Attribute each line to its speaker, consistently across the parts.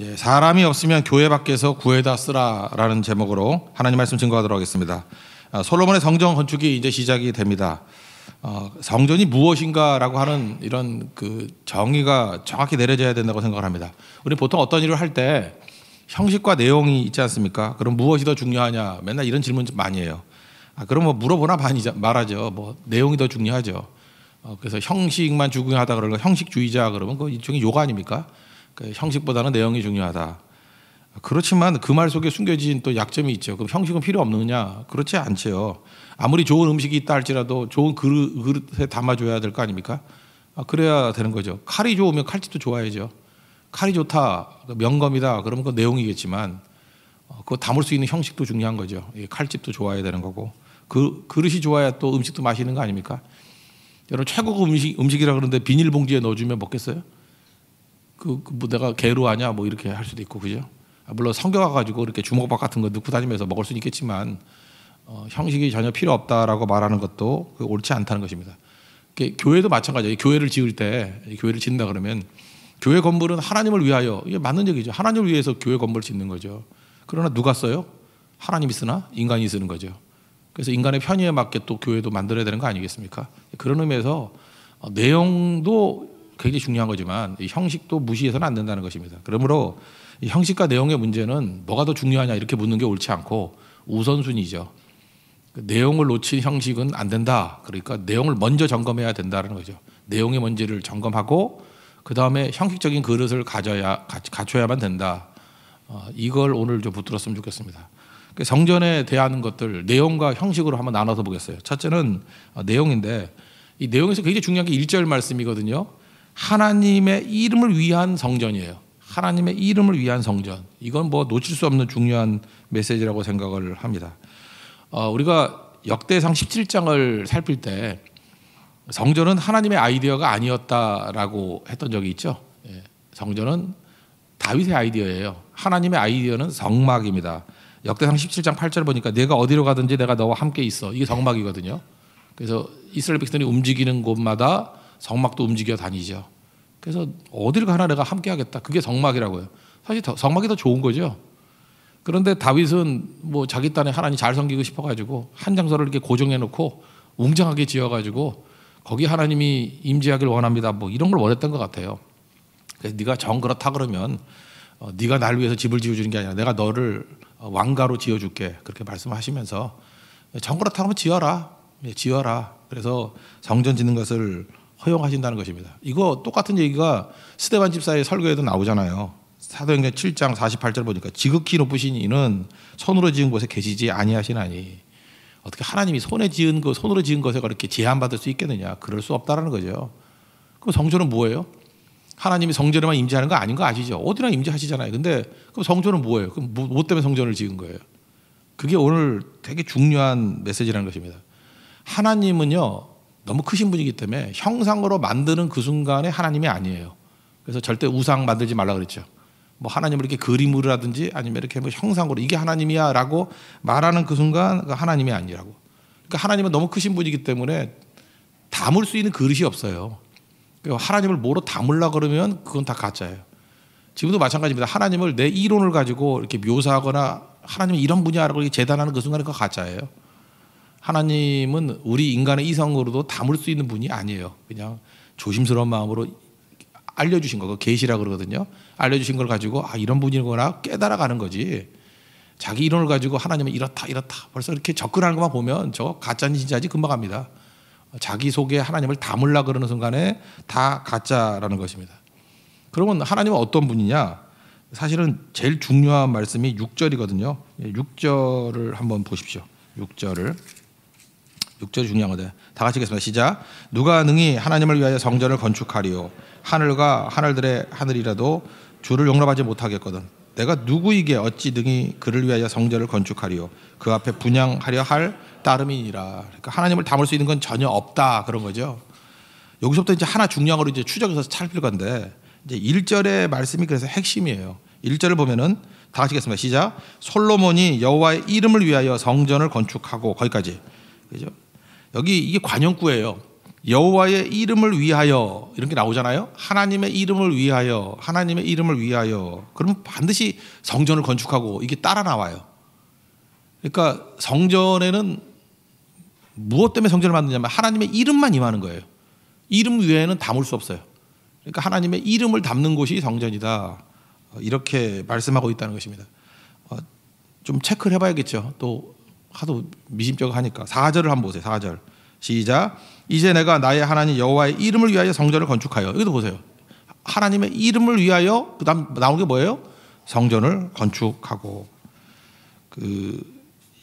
Speaker 1: 예, 사람이 없으면 교회 밖에서 구해다 쓰라라는 제목으로 하나님 말씀 증거하도록 하겠습니다. 아, 솔로몬의 성전 건축이 이제 시작이 됩니다. 어, 성전이 무엇인가라고 하는 이런 그 정의가 정확히 내려져야 된다고 생각을 합니다. 우리 보통 어떤 일을 할 때 형식과 내용이 있지 않습니까? 그럼 무엇이 더 중요하냐? 맨날 이런 질문 많이 해요. 아, 그럼 뭐 물어보나 반이자, 말하죠. 뭐 내용이 더 중요하죠. 어, 그래서 형식만 중요하다 그러면 형식주의자 그러면 그 일종의 요가 아닙니까? 그 형식보다는 내용이 중요하다. 그렇지만 그 말 속에 숨겨진 또 약점이 있죠. 그럼 형식은 필요 없느냐? 그렇지 않지요. 아무리 좋은 음식이 있다 할지라도 좋은 그릇, 에 담아줘야 될 거 아닙니까? 아, 그래야 되는 거죠. 칼이 좋으면 칼집도 좋아야죠. 칼이 좋다, 명검이다, 그러면 그 내용이겠지만 그 담을 수 있는 형식도 중요한 거죠. 칼집도 좋아야 되는 거고 그 그릇이 좋아야 또 음식도 맛있는 거 아닙니까? 여러분 최고급 음식 음식이라 그러는데 비닐봉지에 넣어주면 먹겠어요? 그, 그뭐 내가 개로하냐 뭐 이렇게 할 수도 있고 그죠? 아, 물론 성경 가지고 이렇게 주먹밥 같은 거 넣고 다니면서 먹을 수는 있겠지만 어, 형식이 전혀 필요 없다라고 말하는 것도 그 옳지 않다는 것입니다. 교회도 마찬가지예요. 교회를 지을 때 교회를 짓는다 그러면 교회 건물은 하나님을 위하여 이게 맞는 얘기죠. 하나님을 위해서 교회 건물을 짓는 거죠. 그러나 누가 써요? 하나님이 쓰나 인간이 쓰는 거죠. 그래서 인간의 편의에 맞게 또 교회도 만들어야 되는 거 아니겠습니까? 그런 의미에서 어, 내용도 굉장히 중요한 거지만 형식도 무시해서는 안 된다는 것입니다. 그러므로 형식과 내용의 문제는 뭐가 더 중요하냐 이렇게 묻는 게 옳지 않고 우선순위죠. 그 내용을 놓친 형식은 안 된다. 그러니까 내용을 먼저 점검해야 된다는 거죠. 내용의 문제를 점검하고 그 다음에 형식적인 그릇을 가져야 갖춰야만 된다. 어, 이걸 오늘 좀 붙들었으면 좋겠습니다. 그 성전에 대한 것들 내용과 형식으로 한번 나눠서 보겠어요. 첫째는 어, 내용인데 이 내용에서 굉장히 중요한 게 1절 말씀이거든요. 하나님의 이름을 위한 성전이에요. 하나님의 이름을 위한 성전. 이건 뭐 놓칠 수 없는 중요한 메시지라고 생각을 합니다. 어, 우리가 역대상 17장을 살필 때 성전은 하나님의 아이디어가 아니었다라고 했던 적이 있죠. 예, 성전은 다윗의 아이디어예요. 하나님의 아이디어는 성막입니다. 역대상 17장 8절 보니까 내가 어디로 가든지 내가 너와 함께 있어. 이게 성막이거든요. 그래서 이스라엘 백성이 움직이는 곳마다 성막도 움직여 다니죠. 그래서 어딜 가나 내가 함께 하겠다. 그게 성막이라고요. 사실 성막이 더 좋은 거죠. 그런데 다윗은 뭐 자기 딴에 하나님 잘 섬기고 싶어가지고 한 장소를 이렇게 고정해놓고 웅장하게 지어가지고 거기 하나님이 임재하길 원합니다. 뭐 이런 걸 원했던 것 같아요. 그래서 네가 정 그렇다 그러면 어, 네가 날 위해서 집을 지어주는 게 아니라 내가 너를 어, 왕가로 지어줄게 그렇게 말씀하시면서 정 그렇다 그러면 지어라, 예, 지어라. 그래서 성전 짓는 것을 허용하신다는 것입니다. 이거 똑같은 얘기가 스테반 집사의 설교에도 나오잖아요. 사도행전 7장 48절 보니까 지극히 높으신 이는 손으로 지은 곳에 계시지 아니하시나니 어떻게 하나님이 손에 지은 그 손으로 지은 것에 그렇게 제한받을 수 있겠느냐? 그럴 수 없다라는 거죠. 그럼 성전은 뭐예요? 하나님이 성전에만 임재하는 거 아닌 거 아시죠? 어디나 임재하시잖아요. 근데 그럼 성전은 뭐예요? 그럼 뭐, 뭐 때문에 성전을 지은 거예요? 그게 오늘 되게 중요한 메시지라는 것입니다. 하나님은요 너무 크신 분이기 때문에 형상으로 만드는 그 순간에 하나님이 아니에요. 그래서 절대 우상 만들지 말라 그랬죠. 뭐 하나님을 이렇게 그림으로라든지 아니면 이렇게 뭐 형상으로 이게 하나님이야라고 말하는 그 순간 하나님이 아니라고. 그러니까 하나님은 너무 크신 분이기 때문에 담을 수 있는 그릇이 없어요. 그러니 하나님을 뭐로 담을라 그러면 그건 다 가짜예요. 지금도 마찬가지입니다. 하나님을 내 이론을 가지고 이렇게 묘사하거나 하나님 은 이런 분야라고 재단하는 그 순간에 그거 가짜예요. 하나님은 우리 인간의 이성으로도 담을 수 있는 분이 아니에요. 그냥 조심스러운 마음으로 알려주신 거고 그 계시라 그러거든요. 알려주신 걸 가지고 아 이런 분이구나 깨달아가는 거지. 자기 이론을 가지고 하나님은 이렇다 이렇다 벌써 이렇게 접근하는 것만 보면 저 가짜인지 진짜지 금방 갑니다. 자기 속에 하나님을 담을라 그러는 순간에 다 가짜라는 것입니다. 그러면 하나님은 어떤 분이냐? 사실은 제일 중요한 말씀이 6절이거든요. 6절을 예, 한번 보십시오. 6절을 6절 중요하거든. 다 같이 읽겠습니다. 시작. 누가 능히 하나님을 위하여 성전을 건축하리요. 하늘과 하늘들의 하늘이라도 주를 용납하지 못하겠거든. 내가 누구에게 어찌 능히 그를 위하여 성전을 건축하리요. 그 앞에 분양하려 할 따름이니라. 그러니까 하나님을 담을 수 있는 건 전혀 없다. 그런 거죠. 여기서부터 이제 하나 중요한 걸 이제 추적해서 살필 건데 이제 1절의 말씀이 그래서 핵심이에요. 1절을 보면은 다 같이 읽겠습니다. 시작. 솔로몬이 여호와의 이름을 위하여 성전을 건축하고 거기까지. 그죠? 여기 이게 관용구예요. 여호와의 이름을 위하여 이렇게 나오잖아요. 하나님의 이름을 위하여 하나님의 이름을 위하여 그러면 반드시 성전을 건축하고 이게 따라 나와요. 그러니까 성전에는 무엇 때문에 성전을 만드냐면 하나님의 이름만 임하는 거예요. 이름 외에는 담을 수 없어요. 그러니까 하나님의 이름을 담는 곳이 성전이다. 이렇게 말씀하고 있다는 것입니다. 어, 좀 체크를 해봐야겠죠. 또 하도 미심쩍어 하니까 4절을 한번 보세요. 4절. 시작. 이제 내가 나의 하나님 여호와의 이름을 위하여 성전을 건축하여. 여기도 보세요. 하나님의 이름을 위하여 그다음 나온 게 뭐예요? 성전을 건축하고 그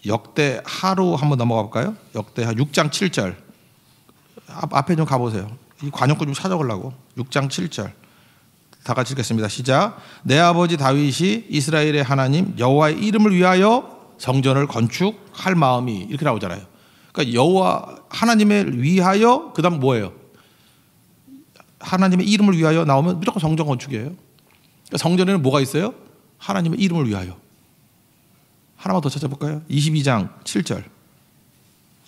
Speaker 1: 역대 하루 한번 넘어가 볼까요? 역대 하 6장 7절. 앞에 좀 가보세요. 이 관용권 좀 찾아보려고. 6장 7절. 다 같이 읽겠습니다. 시작. 내 아버지 다윗이 이스라엘의 하나님 여호와의 이름을 위하여 성전을 건축할 마음이 이렇게 나오잖아요. 그러니까 여호와 하나님을 위하여 그다음 뭐예요? 하나님의 이름을 위하여 나오면 무조건 성전 건축이에요. 그러니까 성전에는 뭐가 있어요? 하나님의 이름을 위하여. 하나만 더 찾아볼까요? 22장 7절.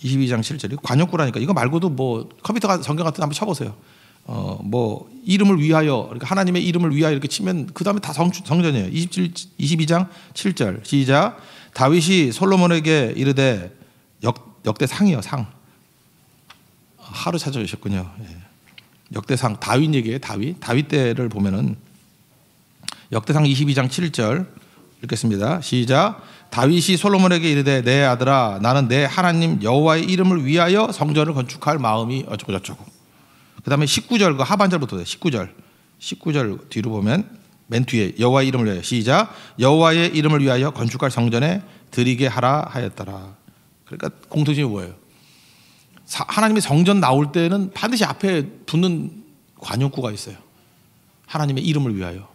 Speaker 1: 22장 7절이 관용구라니까 이거 말고도 뭐 컴퓨터 성경 같은 데 한번 쳐보세요. 어, 뭐 이름을 위하여 그러니까 하나님의 이름을 위하여 이렇게 치면 그 다음에 다 성, 성전이에요. 27, 22장 7절 시작 다윗이 솔로몬에게 이르되 역, 역대 상이요 상 하루 찾아오셨군요 예. 역대상 다윗 얘기예요 다윗 다윗 때를 보면은 역대상 22장 7절 읽겠습니다. 시작 다윗이 솔로몬에게 이르되 내 아들아 나는 내 하나님 여호와의 이름을 위하여 성전을 건축할 마음이 어쩌고저쩌고 그 다음에 19절과 하반절부터 19절. 19절 뒤로 보면 맨 뒤에 여호와의 이름을 위하여 시작 여호와의 이름을 위하여 건축할 성전에 드리게 하라 하였더라. 그러니까 공통점이 뭐예요? 하나님의 성전 나올 때는 반드시 앞에 붙는 관용구가 있어요. 하나님의 이름을 위하여.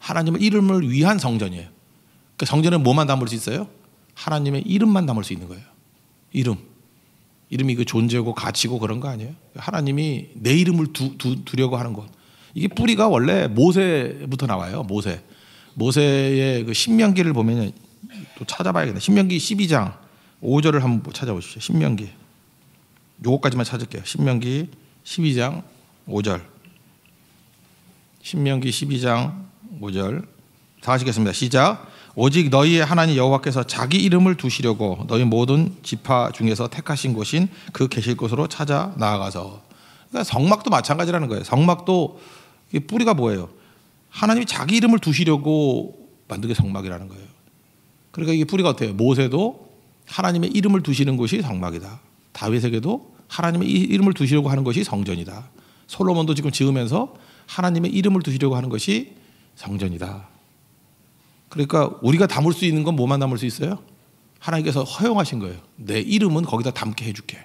Speaker 1: 하나님의 이름을 위한 성전이에요. 그 성전에 뭐만 담을 수 있어요? 하나님의 이름만 담을 수 있는 거예요. 이름. 이름이 그 존재고 가치고 그런 거 아니에요? 하나님이 내 이름을 두, 두, 두려고 하는 것. 이게 뿌리가 원래 모세부터 나와요. 모세. 모세의 그 신명기를 보면 또 찾아봐야겠네. 신명기 12장 5절을 한번 찾아보십시오. 신명기. 요거까지만 찾을게요. 신명기 12장 5절. 신명기 12장 5절. 다 하시겠습니다. 시작. 오직 너희의 하나님 여호와께서 자기 이름을 두시려고 너희 모든 지파 중에서 택하신 곳인 그 계실 곳으로 찾아 나아가서 그러니까 성막도 마찬가지라는 거예요. 성막도 뿌리가 뭐예요? 하나님이 자기 이름을 두시려고 만든 게 성막이라는 거예요. 그러니까 이게 뿌리가 어때요? 모세도 하나님의 이름을 두시는 곳이 성막이다. 다윗에게도 하나님의 이름을 두시려고 하는 것이 성전이다. 솔로몬도 지금 지으면서 하나님의 이름을 두시려고 하는 것이 성전이다. 그러니까 우리가 담을 수 있는 건 뭐만 담을 수 있어요? 하나님께서 허용하신 거예요. 내 이름은 거기다 담게 해줄게.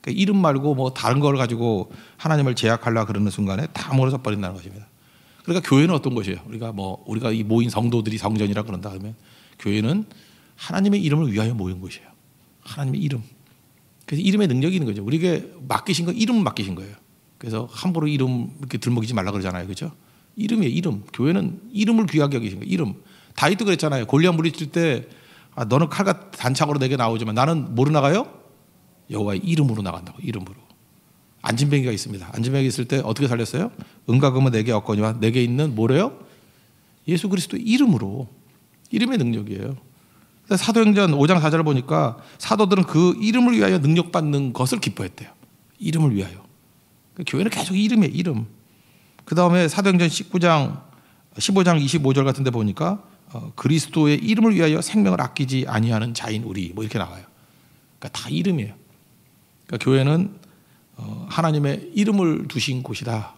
Speaker 1: 그러니까 이름 말고 뭐 다른 걸 가지고 하나님을 제약하려 그러는 순간에 다 멀어져 버린다는 것입니다. 그러니까 교회는 어떤 것이에요? 우리가 뭐 우리가 이 모인 성도들이 성전이라 그런다 하면 교회는 하나님의 이름을 위하여 모인 곳이에요. 하나님의 이름. 그래서 이름의 능력이 있는 거죠. 우리에게 맡기신 거 이름 맡기신 거예요. 그래서 함부로 이름 이렇게 들먹이지 말라 그러잖아요. 그렇죠? 이름이에요. 이름. 교회는 이름을 귀하게 여기신 거예요. 이름. 다윗도 그랬잖아요. 골리앗 물리칠 때 아, 너는 칼과 단창으로 내게 나오지만 나는 뭐로 나가요? 여호와의 이름으로 나간다고. 이름으로. 안진뱅이가 있습니다. 안진뱅이 있을 때 어떻게 살렸어요? 은가금은 내게 얻거니와 내게 있는 뭐래요? 예수 그리스도 이름으로. 이름의 능력이에요. 사도행전 5장 4절을 보니까 사도들은 그 이름을 위하여 능력받는 것을 기뻐했대요. 이름을 위하여. 그러니까 교회는 계속 이름이에요, 이름. 그 다음에 사도행전 19장, 15장 25절 같은 데 보니까 어, 그리스도의 이름을 위하여 생명을 아끼지 아니하는 자인 우리 뭐 이렇게 나와요. 그러니까 다 이름이에요. 그러니까 교회는 어, 하나님의 이름을 두신 곳이다라는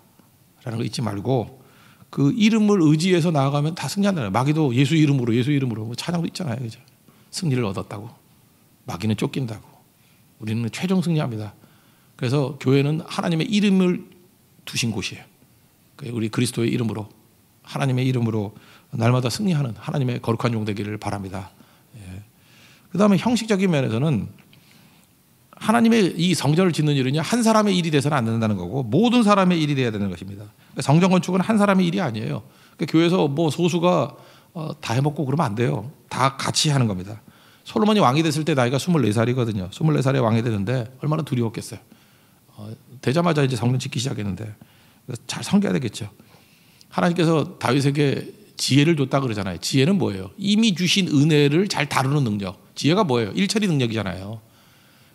Speaker 1: 걸 잊지 말고 그 이름을 의지해서 나아가면 다 승리한다는 거예요. 마귀도 예수 이름으로 예수 이름으로 뭐 찬양도 있잖아요. 그죠? 승리를 얻었다고. 마귀는 쫓긴다고. 우리는 최종 승리합니다. 그래서 교회는 하나님의 이름을 두신 곳이에요. 그러니까 우리 그리스도의 이름으로 하나님의 이름으로 날마다 승리하는 하나님의 거룩한 용 되기를 바랍니다. 예. 그 다음에 형식적인 면에서는 하나님의 이 성전을 짓는 일은요 한 사람의 일이 돼서는 안 된다는 거고 모든 사람의 일이 돼야 되는 것입니다. 그러니까 성전 건축은 한 사람의 일이 아니에요. 그러니까 교회에서 뭐 소수가 어, 다 해먹고 그러면 안 돼요. 다 같이 하는 겁니다. 솔로몬이 왕이 됐을 때 나이가 24살이거든요. 24살에 왕이 되는데 얼마나 두려웠겠어요. 어, 되자마자 이제 성전 짓기 시작했는데 잘 섬겨야 되겠죠. 하나님께서 다윗에게 지혜를 줬다 그러잖아요. 지혜는 뭐예요? 이미 주신 은혜를 잘 다루는 능력. 지혜가 뭐예요? 일처리 능력이잖아요.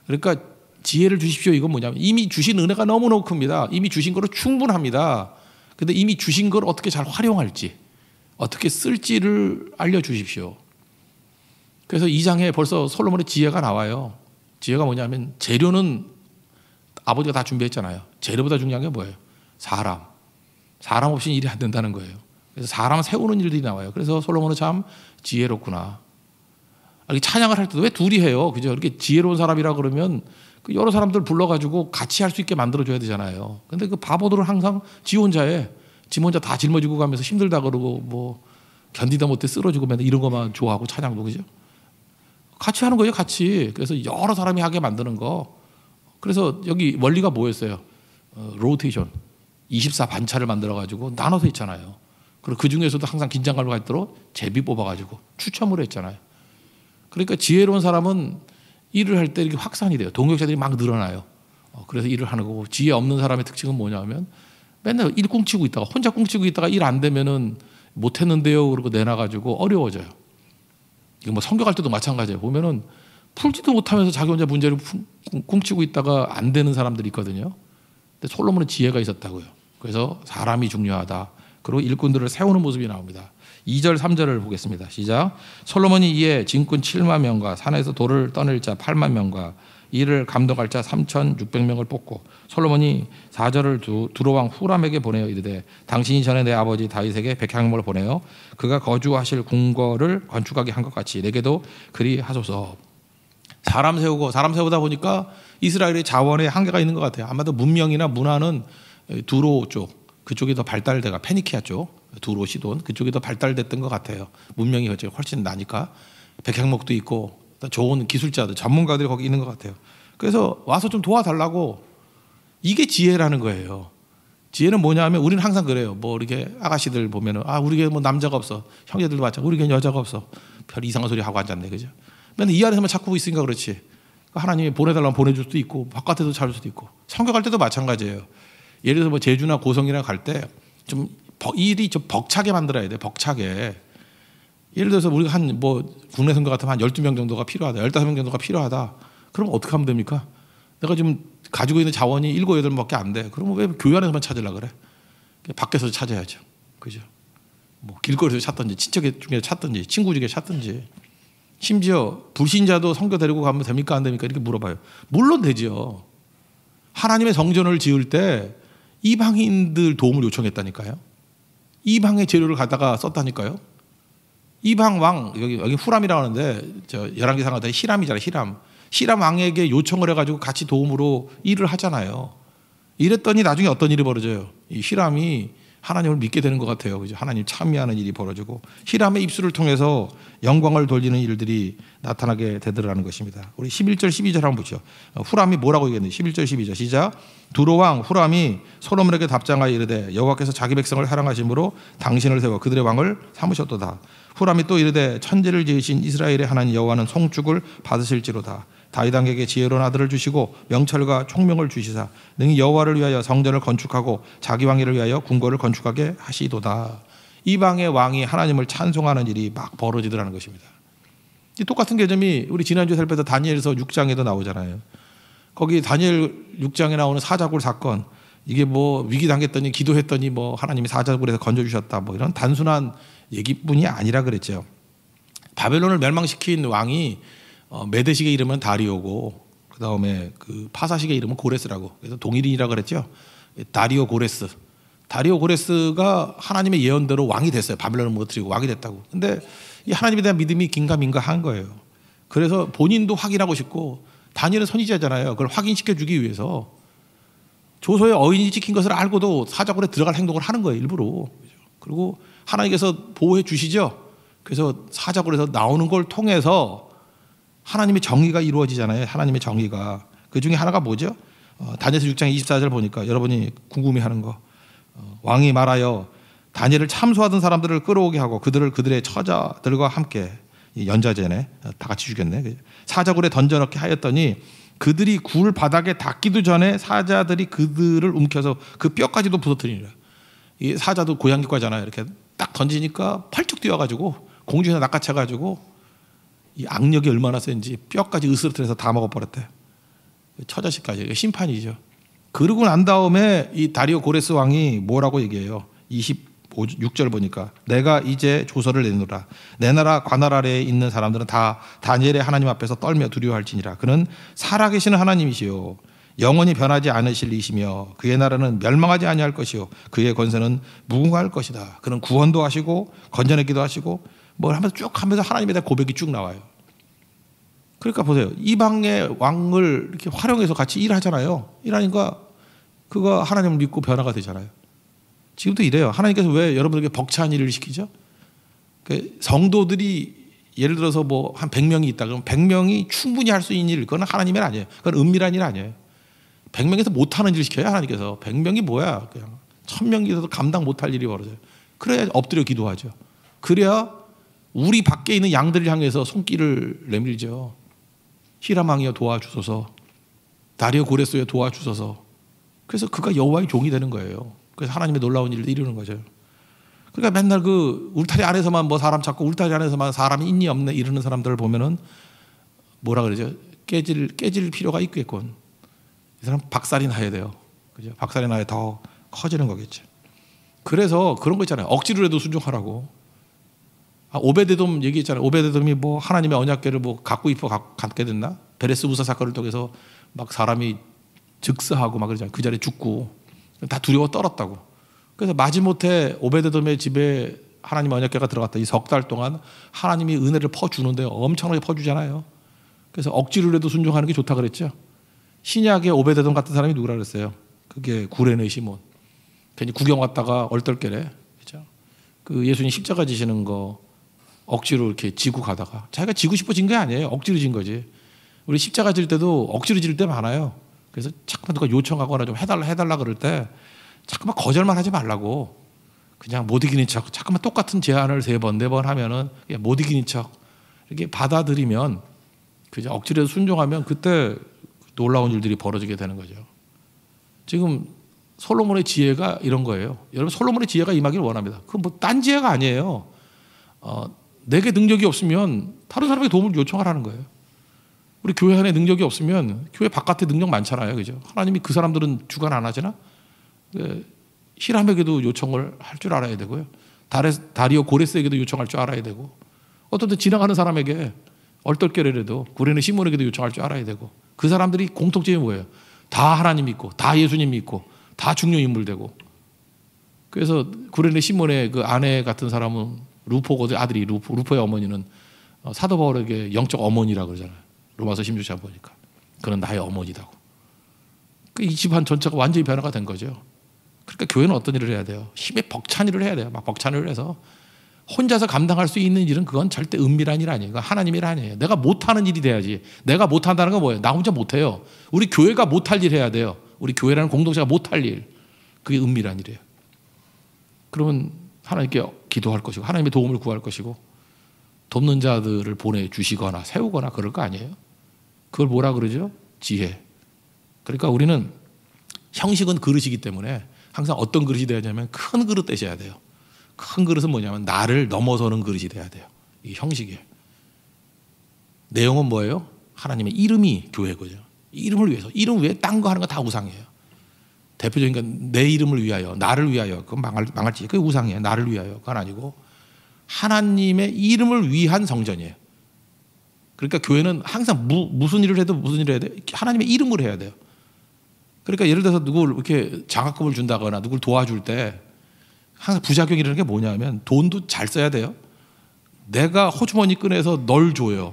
Speaker 1: 그러니까 지혜를 주십시오. 이건 뭐냐면 이미 주신 은혜가 너무너무 큽니다. 이미 주신 거로 충분합니다. 근데 이미 주신 걸 어떻게 잘 활용할지, 어떻게 쓸지를 알려주십시오. 그래서 이장에 벌써 솔로몬의 지혜가 나와요. 지혜가 뭐냐면 재료는 아버지가 다 준비했잖아요. 재료보다 중요한 게 뭐예요? 사람. 사람 없이는 일이 안 된다는 거예요. 그래서 사람 세우는 일들이 나와요. 그래서 솔로몬은 참 지혜롭구나. 아, 찬양을 할 때도 왜 둘이 해요? 그죠? 이렇게 지혜로운 사람이라 그러면 그 여러 사람들 불러가지고 같이 할 수 있게 만들어줘야 되잖아요. 근데 그 바보들은 항상 지 혼자 에지 혼자 다 짊어지고 가면서 힘들다 그러고 뭐 견디다 못해 쓰러지고 맨날 이런 것만 좋아하고 찬양도 그죠? 같이 하는 거예요, 같이. 그래서 여러 사람이 하게 만드는 거. 그래서 여기 원리가 뭐였어요? 어, 로테이션. 24 반차를 만들어가지고 나눠서 있잖아요. 그리고 그 중에서도 항상 긴장감을 갖도록 제비 뽑아가지고 추첨으로 했잖아요. 그러니까 지혜로운 사람은 일을 할 때 이렇게 확산이 돼요. 동역자들이 막 늘어나요. 어, 그래서 일을 하는 거고 지혜 없는 사람의 특징은 뭐냐면 맨날 일 꿍치고 있다가 혼자 꿍치고 있다가 일 안 되면은 못했는데요. 그러고 내놔가지고 어려워져요. 이거 뭐 성격할 때도 마찬가지예요. 보면은 풀지도 못하면서 자기 혼자 문제를 꿍치고 있다가 안 되는 사람들이 있거든요. 근데 솔로몬은 지혜가 있었다고요. 그래서 사람이 중요하다. 그리고 일꾼들을 세우는 모습이 나옵니다. 2절 3절을 보겠습니다. 시작. 솔로몬이 이에 진군 7만 명과 산에서 돌을 떠낼 자 8만 명과 이를 감독할 자 3,600명을 뽑고 솔로몬이 4절을 두, 두로왕 후람에게 보내어 이르되 당신이 전에 내 아버지 다윗에게 백향목을 보내어 그가 거주하실 궁궐을 건축하게 한 것 같이 내게도 그리 하소서. 사람 세우고 사람 세우다 보니까 이스라엘의 자원에 한계가 있는 것 같아요. 아마도 문명이나 문화는 두로 쪽 그쪽이 더 발달돼가 페니키아 쪽 두로 시돈 그쪽이 더 발달됐던 것 같아요. 문명이 훨씬 나니까 백향목도 있고 좋은 기술자들 전문가들이 거기 있는 것 같아요. 그래서 와서 좀 도와달라고 이게 지혜라는 거예요. 지혜는 뭐냐면 우리는 항상 그래요. 뭐 이렇게 아가씨들 보면은 아 우리 게뭐 남자가 없어 형제들도 마찬가지 우리 게 여자가 없어 별 이상한 소리 하고 앉았네 그죠? 맨날 이 안에서만 찾고 있으니까 그렇지. 하나님이 보내달라면 보내줄 수도 있고 바깥에도 찾을 수도 있고 성격할 때도 마찬가지예요. 예를 들어 뭐 제주나 고성이나 갈때 좀 일이 좀 벅차게 만들어야 돼. 벅차게. 예를 들어서 우리가 한 뭐 국내 선거 같으면 한 12명 정도가 필요하다. 15명 정도가 필요하다. 그럼 어떻게 하면 됩니까? 내가 지금 가지고 있는 자원이 7, 8밖에 안 돼. 그러면 왜 교회 안에서만 찾으려 그래? 밖에서 찾아야죠. 그죠? 뭐 길거리에서 찾든지 친척 중에 찾든지 친구 중에 찾든지 심지어 불신자도 성교 데리고 가면 됩니까 안 됩니까 이렇게 물어봐요. 물론 되지요. 하나님의 성전을 지을 때 이방인들 도움을 요청했다니까요. 이방의 재료를 가다가 썼다니까요. 이방 왕 여기 여기 후람이라고 하는데 저 열왕기상 같은 히람이잖아요. 히람. 히람 왕에게 요청을 해 가지고 같이 도움으로 일을 하잖아요. 이랬더니 나중에 어떤 일이 벌어져요. 이 히람이 하나님을 믿게 되는 것 같아요. 그죠? 하나님 참여하는 일이 벌어지고 히람의 입술을 통해서 영광을 돌리는 일들이 나타나게 되더라는 것입니다. 우리 11절 12절 한번 보죠. 어, 후람이 뭐라고 얘기했는지 11절 12절 시작. 두로왕 후람이 소로몬에게 답장하여 이르되 여호와께서 자기 백성을 사랑하심으로 당신을 세워 그들의 왕을 삼으셨도다. 후람이 또 이르되 천지를 지으신 이스라엘의 하나님 여호와는 송축을 받으실지로다. 다윗 왕에게 지혜로운 아들을 주시고 명철과 총명을 주시사 능히 여호와를 위하여 성전을 건축하고 자기 왕위를 위하여 궁궐을 건축하게 하시도다. 이방의 왕이 하나님을 찬송하는 일이 막 벌어지더라는 것입니다. 이 똑같은 개념이 우리 지난주에 살펴서 다니엘서 6장에도 나오잖아요. 거기 다니엘 6장에 나오는 사자굴 사건 이게 뭐 위기 당했더니 기도했더니 뭐 하나님이 사자굴에서 건져 주셨다 뭐 이런 단순한 얘기뿐이 아니라 그랬죠. 바벨론을 멸망시킨 왕이 어, 메대식의 이름은 다리오고 그다음에 그 파사식의 이름은 고레스라고 그래서 동일인이라 그랬죠. 다리오 고레스. 다리오 고레스가 하나님의 예언대로 왕이 됐어요. 바빌론을 무너뜨리고 왕이 됐다고. 근데 이 하나님에 대한 믿음이 긴가민가한 거예요. 그래서 본인도 확인하고 싶고 다니엘은 선지자잖아요. 그걸 확인시켜 주기 위해서 조서에 어인이 찍힌 것을 알고도 사자굴에 들어갈 행동을 하는 거예요. 일부러. 그리고 하나님께서 보호해 주시죠. 그래서 사자굴에서 나오는 걸 통해서 하나님의 정의가 이루어지잖아요. 하나님의 정의가. 그 중에 하나가 뭐죠? 어, 다니엘서 6장 24절 보니까 여러분이 궁금해하는 거 어, 왕이 말하여 다니엘을 참소하던 사람들을 끌어오게 하고 그들을 그들의 처자들과 함께 연자제네 어, 다 같이 죽였네 그 사자굴에 던져넣게 하였더니 그들이 굴 바닥에 닿기도 전에 사자들이 그들을 움켜서 그 뼈까지도 부서뜨리니라 이 사자도 고양이과잖아요 이렇게 딱 던지니까 펄쩍 뛰어가지고 공중에서 낚아채가지고 이 악력이 얼마나 센지 뼈까지 으스러트려서 다먹어버렸대 처자식까지 심판이죠. 그러고 난 다음에 이 다리오 고레스 왕이 뭐라고 얘기해요? 26절 보니까 내가 이제 조서를 내노라. 내 나라 관할 아래에 있는 사람들은 다 다니엘의 하나님 앞에서 떨며 두려워할지니라. 그는 살아계시는 하나님이시요 영원히 변하지 않으실 이시며 그의 나라는 멸망하지 아니할 것이요 그의 권세는 무궁할 것이다. 그는 구원도 하시고 건전하기도 하시고 뭘 하면서 쭉 하면서 하나님에 대한 고백이 쭉 나와요. 그러니까 보세요. 이방의 왕을 이렇게 활용해서 같이 일하잖아요. 일하니까 그거 하나님을 믿고 변화가 되잖아요. 지금도 이래요. 하나님께서 왜 여러분에게 벅찬 일을 시키죠? 그 성도들이 예를 들어서 뭐 한 100명이 있다. 그럼 100명이 충분히 할 수 있는 일, 그건 하나님의 아니에요. 그건 은밀한 일 아니에요. 100명에서 못하는 일을 시켜요, 하나님께서. 100명이 뭐야. 그냥 1000명에서도 감당 못할 일이 벌어져요. 그래야 엎드려 기도하죠. 그래야 우리 밖에 있는 양들을 향해서 손길을 내밀죠. 히라망이여 도와주소서. 다리오 고레스여 도와주소서. 그래서 그가 여호와의 종이 되는 거예요. 그래서 하나님의 놀라운 일을 이루는 거죠. 그러니까 맨날 그 울타리 안에서만 뭐 사람 찾고 울타리 안에서만 사람이 있니 없네 이러는 사람들을 보면은 뭐라 그러죠? 깨질 깨질 필요가 있겠군. 이 사람 박살이 나야 돼요. 그죠? 박살이 나야 더 커지는 거겠죠. 그래서 그런 거 있잖아요. 억지로라도 순종하라고. 아, 오베데돔 얘기했잖아요. 오베데돔이 뭐 하나님의 언약궤를 뭐 갖고 입어 갖게 됐나? 베레스 우사 사건을 통해서 막 사람이 즉사하고 막 그러잖아요. 그 자리에 죽고 다 두려워 떨었다고. 그래서 마지못해 오베데돔의 집에 하나님의 언약궤가 들어갔다. 이 석 달 동안 하나님이 은혜를 퍼주는데 엄청나게 퍼주잖아요. 그래서 억지로라도 순종하는 게 좋다 그랬죠. 신약의 오베데돔 같은 사람이 누구라 그랬어요? 그게 구레네 시몬. 괜히 구경 왔다가 얼떨결에 그 예수님 십자가 지시는 거 억지로 이렇게 지고 가다가 자기가 지고 싶어진 게 아니에요. 억지로 진 거지. 우리 십자가 질 때도 억지로 질때 많아요. 그래서 자꾸만 누가 요청하거나 좀 해달라 해달라 그럴 때 자꾸만 거절만 하지 말라고 그냥 못 이기는 척 자꾸만 똑같은 제안을 세 번, 네 번 하면은 그냥 못 이기는 척 이렇게 받아들이면 그냥 억지로 순종하면 그때 놀라운 일들이 벌어지게 되는 거죠. 지금 솔로몬의 지혜가 이런 거예요. 여러분 솔로몬의 지혜가 임하기를 원합니다. 그건뭐 딴 지혜가 아니에요. 어, 내게 능력이 없으면 다른 사람에게 도움을 요청하라는 거예요. 우리 교회 안에 능력이 없으면 교회 바깥에 능력 많잖아요. 그죠? 하나님이 그 사람들은 주관 안 하잖아? 히람에게도 네. 요청을 할 줄 알아야 되고요. 다리오 고레스에게도 요청할 줄 알아야 되고 어떤 지나가는 사람에게 얼떨결에라도 구레네 시몬에게도 요청할 줄 알아야 되고 그 사람들이 공통점이 뭐예요? 다 하나님 믿고 다 예수님 믿고 다 중요 인물 되고 그래서 구레네 시몬의 그 아내 같은 사람은 루포거든 아들이 루포 루포의 어머니는 어, 사도 바울에게 영적 어머니라 그러잖아요. 로마서 16장 보니까 그는 나의 어머니다고. 그이 그러니까 집안 전체가 완전히 변화가 된 거죠. 그러니까 교회는 어떤 일을 해야 돼요? 힘에 벅찬 일을 해야 돼요. 막 벅찬 일을 해서 혼자서 감당할 수 있는 일은 그건 절대 은밀한 일 아니에요. 하나님 일 아니에요. 내가 못하는 일이 돼야지. 내가 못한다는 건 뭐예요? 나 혼자 못해요. 우리 교회가 못할 일 해야 돼요. 우리 교회라는 공동체가 못할 일. 그게 은밀한 일이에요. 그러면 하나님께 기도할 것이고 하나님의 도움을 구할 것이고 돕는 자들을 보내주시거나 세우거나 그럴 거 아니에요? 그걸 뭐라 그러죠? 지혜. 그러니까 우리는 형식은 그릇이기 때문에 항상 어떤 그릇이 되냐면 큰 그릇 되셔야 돼요. 큰 그릇은 뭐냐면 나를 넘어서는 그릇이 돼야 돼요. 이 형식이에요. 내용은 뭐예요? 하나님의 이름이 교회거죠 이름을 위해서. 이름 외에 딴 거 하는 거 다 우상이에요. 대표적인 건 내 이름을 위하여, 나를 위하여, 그건 망할, 망할지. 그게 우상이에요. 나를 위하여. 그건 아니고, 하나님의 이름을 위한 성전이에요. 그러니까 교회는 항상 무, 무슨 일을 해도 무슨 일을 해야 돼? 하나님의 이름을 해야 돼요. 그러니까 예를 들어서 누굴 이렇게 장학금을 준다거나 누굴 도와줄 때 항상 부작용이라는 게 뭐냐면 돈도 잘 써야 돼요. 내가 호주머니 꺼내서 널 줘요.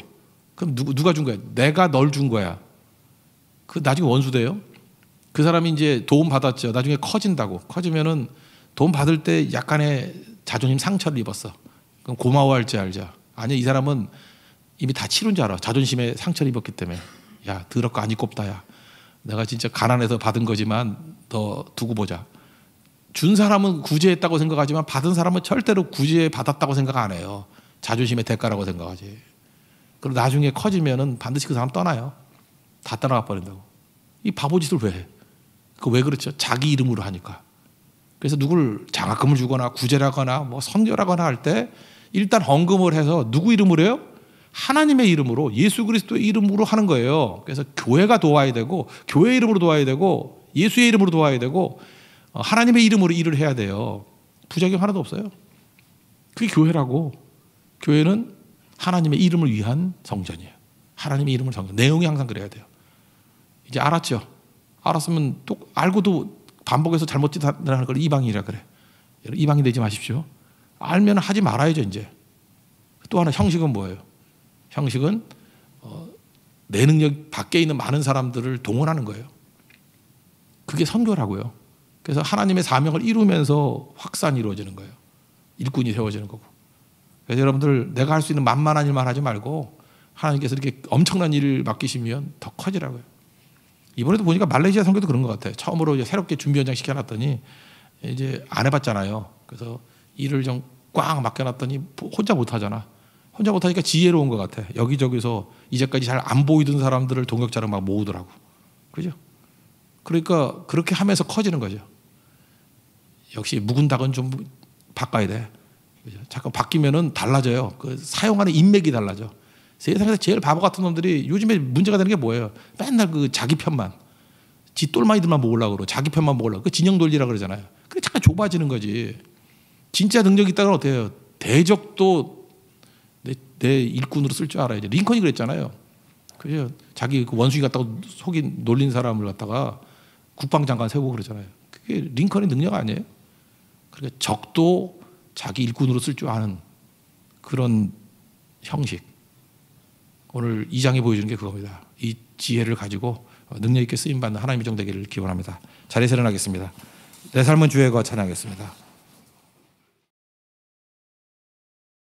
Speaker 1: 그럼 누, 누가 준 거야? 내가 널 준 거야. 그 나중에 원수 돼요? 그 사람이 이제 도움 받았죠. 나중에 커진다고. 커지면은 도움 받을 때 약간의 자존심 상처를 입었어. 그럼 고마워할줄알죠 아니, 이 사람은 이미 다 치른 줄 알아. 자존심에 상처를 입었기 때문에. 야, 더럽고 아니 꼽다, 야. 내가 진짜 가난해서 받은 거지만 더 두고 보자. 준 사람은 구제했다고 생각하지만 받은 사람은 절대로 구제받았다고 생각 안 해요. 자존심의 대가라고 생각하지. 그리고 나중에 커지면은 반드시 그 사람 떠나요. 다 떠나가 버린다고. 이 바보짓을 왜 해? 그왜 그렇죠? 자기 이름으로 하니까. 그래서 누굴 장학금을 주거나 구제라거나 뭐선교하거나할 때 일단 헌금을 해서 누구 이름으로 해요? 하나님의 이름으로 예수 그리스도의 이름으로 하는 거예요. 그래서 교회가 도와야 되고 교회 이름으로 도와야 되고 예수의 이름으로 도와야 되고 어, 하나님의 이름으로 일을 해야 돼요. 부작용 하나도 없어요. 그게 교회라고. 교회는 하나님의 이름을 위한 성전이에요. 하나님의 이름을 성전. 내용이 항상 그래야 돼요. 이제 알았죠? 알았으면 또 알고도 반복해서 잘못 짓다는 걸 이방인이라 그래. 이방이 되지 마십시오. 알면 하지 말아야죠 이제. 또 하나 형식은 뭐예요? 형식은 어, 내 능력 밖에 있는 많은 사람들을 동원하는 거예요. 그게 선교라고요. 그래서 하나님의 사명을 이루면서 확산이 이루어지는 거예요. 일꾼이 세워지는 거고. 그래서 여러분들 내가 할 수 있는 만만한 일만 하지 말고 하나님께서 이렇게 엄청난 일을 맡기시면 더 커지라고요. 이번에도 보니까 말레이시아 선교도 그런 것 같아요. 처음으로 이제 새롭게 준비 현장 시켜놨더니 이제 안 해봤잖아요. 그래서 일을 좀꽉 맡겨놨더니 혼자 못하잖아. 혼자 못하니까 지혜로운 것 같아. 여기저기서 이제까지 잘 안 보이던 사람들을 동역자로 막 모으더라고. 그죠? 그러니까 그렇게 하면서 커지는 거죠. 역시 묵은 닭은 좀 바꿔야 돼. 그죠? 잠깐 바뀌면은 달라져요. 그 사용하는 인맥이 달라져. 세상에서 제일 바보 같은 놈들이 요즘에 문제가 되는 게 뭐예요? 맨날 그 자기 편만, 지 똘마이들만 모으려고 그러고, 자기 편만 모으려고. 그 진영 돌리라 그러잖아요. 그게 잠깐 좁아지는 거지. 진짜 능력 있다면 어때요? 대적도 내, 내 일꾼으로 쓸 줄 알아야지. 링컨이 그랬잖아요. 그죠? 자기 그 원숭이 같다고 속인 놀린 사람을 갖다가 국방장관 세우고 그러잖아요. 그게 링컨의 능력 아니에요? 그러니까 적도 자기 일꾼으로 쓸 줄 아는 그런 형식. 오늘 이장이 보여주는 게 그겁니다. 이 지혜를 가지고 능력 있게 쓰임 받는 하나님의 종 되기를 기원합니다. 자리 세련하겠습니다. 내 삶은 주의 거 찬양하겠습니다.